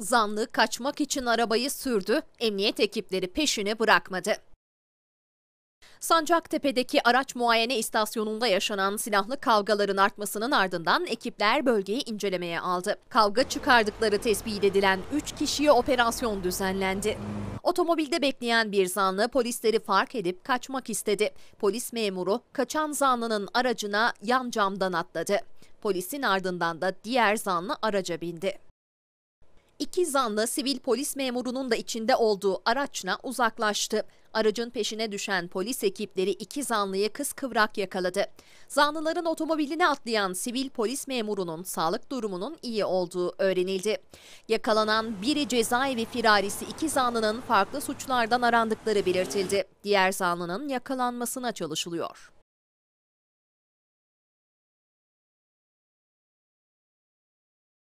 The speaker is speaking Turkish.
Zanlı kaçmak için arabayı sürdü, emniyet ekipleri peşini bırakmadı. Sancaktepe'deki araç muayene istasyonunda yaşanan silahlı kavgaların artmasının ardından ekipler bölgeyi incelemeye aldı. Kavga çıkardıkları tespit edilen 3 kişiye operasyon düzenlendi. Otomobilde bekleyen bir zanlı polisleri fark edip kaçmak istedi. Polis memuru kaçan zanlının aracına yan camdan atladı. Polisin ardından da diğer zanlı araca bindi. İki zanlı sivil polis memurunun da içinde olduğu araçla uzaklaştı. Aracın peşine düşen polis ekipleri iki zanlıyı kız kıvrak yakaladı. Zanlıların otomobiline atlayan sivil polis memurunun sağlık durumunun iyi olduğu öğrenildi. Yakalanan biri cezaevi firarisi iki zanlının farklı suçlardan arandıkları belirtildi. Diğer zanlının yakalanmasına çalışılıyor.